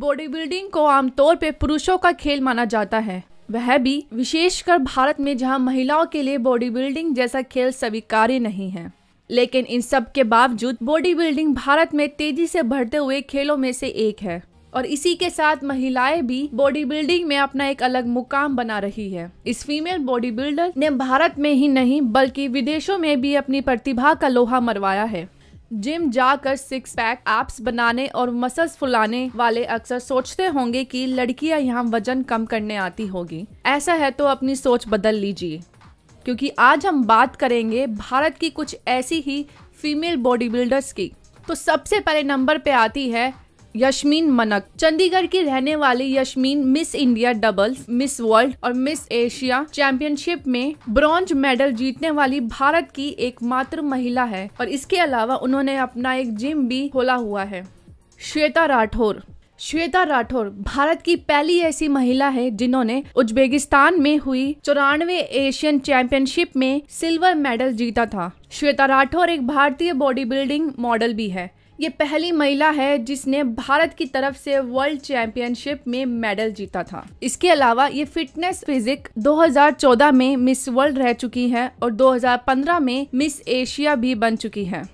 body building को आमतौर पर पुरुषों का खेल माना जाता है वह भी विशेषकर भारत में जहां महिलाओं के लिए बॉडी बिल्डिंग जैसा खेल स्वीकार्य नहीं है लेकिन इन सब के बावजूद बॉडी बिल्डिंग भारत में तेजी से बढ़ते हुए खेलों में से एक है और इसी के साथ महिलाएं भी बॉडी बिल्डिंग में अपना एक अलग मुकाम बना रही है इस फीमेल बॉडी बिल्डर ने भारत में ही नहीं बल्कि विदेशों में भी अपनी प्रतिभा का लोहा मरवाया है जिम जाकर सिक्स पैक एप्स बनाने और मसल्स फुलाने वाले अक्सर सोचते होंगे कि लड़कियां यहाँ वजन कम करने आती होगी ऐसा है तो अपनी सोच बदल लीजिए क्योंकि आज हम बात करेंगे भारत की कुछ ऐसी ही फीमेल बॉडी बिल्डर्स की तो सबसे पहले नंबर पे आती है यशमीन मनक चंडीगढ़ की रहने वाली Yashmeen Miss India double Miss World और मिस एशिया चैंपियनशिप में ब्रॉन्ज मेडल जीतने वाली भारत की एकमात्र महिला है और इसके अलावा उन्होंने अपना एक जिम भी खोला हुआ है श्वेता राठौर श्वेता राठौर भारत की पहली ऐसी महिला है जिन्होंने उज्बेकिस्तान में हुई चौरानवे एशियन चैंपियनशिप में सिल्वर मेडल जीता था श्वेता राठौर एक भारतीय बॉडी बिल्डिंग मॉडल भी है ये पहली महिला है जिसने भारत की तरफ से वर्ल्ड चैंपियनशिप में मेडल जीता था इसके अलावा ये फिटनेस फिजिक 2014 में मिस वर्ल्ड रह चुकी हैं और 2015 में मिस एशिया भी बन चुकी हैं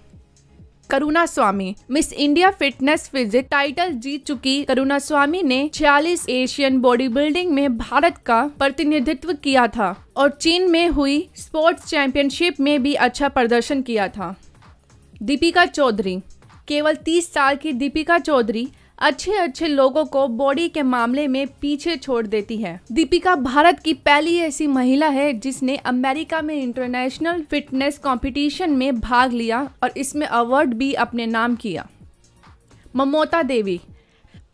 Karuna Swami Miss India fitness physique title जीत चुकी करुणा स्वामी ने 46 एशियन बॉडी बिल्डिंग में भारत का प्रतिनिधित्व किया था और चीन में हुई स्पोर्ट्स चैंपियनशिप में भी अच्छा प्रदर्शन किया था दीपिका चौधरी केवल 30 साल की दीपिका चौधरी अच्छे अच्छे लोगों को बॉडी के मामले में पीछे छोड़ देती है दीपिका भारत की पहली ऐसी महिला है जिसने अमेरिका में इंटरनेशनल फिटनेस कंपटीशन में भाग लिया और इसमें अवार्ड भी अपने नाम किया ममोता देवी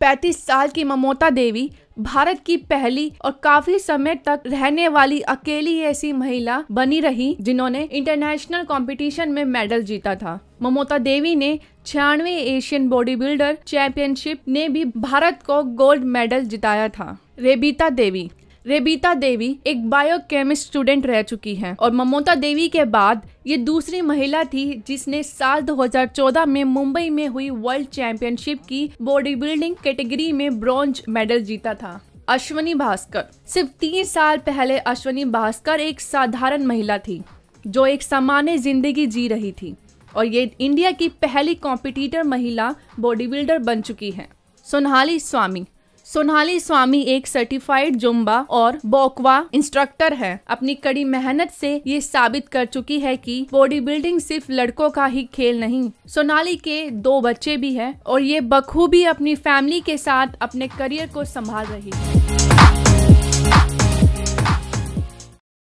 35 साल की ममोता देवी भारत की पहली और काफी समय तक रहने वाली अकेली ऐसी महिला बनी रही जिन्होंने इंटरनेशनल कंपटीशन में मेडल जीता था ममता देवी ने छियानवे एशियन बॉडी बिल्डर चैंपियनशिप ने भी भारत को गोल्ड मेडल जिताया था रेबीता देवी रेबीता देवी एक बायोकेमिस्ट स्टूडेंट रह चुकी हैं और ममोता देवी के बाद ये दूसरी महिला थी जिसने साल 2014 में मुंबई में हुई वर्ल्ड चैंपियनशिप की बॉडी बिल्डिंग कैटेगरी में ब्रॉन्ज मेडल जीता था अश्वनी भास्कर सिर्फ तीन साल पहले अश्वनी भास्कर एक साधारण महिला थी जो एक सामान्य जिंदगी जी रही थी और ये इंडिया की पहली कॉम्पिटिटर महिला बॉडी बिल्डर बन चुकी हैं सोनहाली स्वामी सोनाली स्वामी एक सर्टिफाइड जुम्बा और बोकवा इंस्ट्रक्टर है अपनी कड़ी मेहनत से ये साबित कर चुकी है कि बॉडी बिल्डिंग सिर्फ लड़कों का ही खेल नहीं सोनाली के दो बच्चे भी हैं और ये बखूबी अपनी फैमिली के साथ अपने करियर को संभाल रही है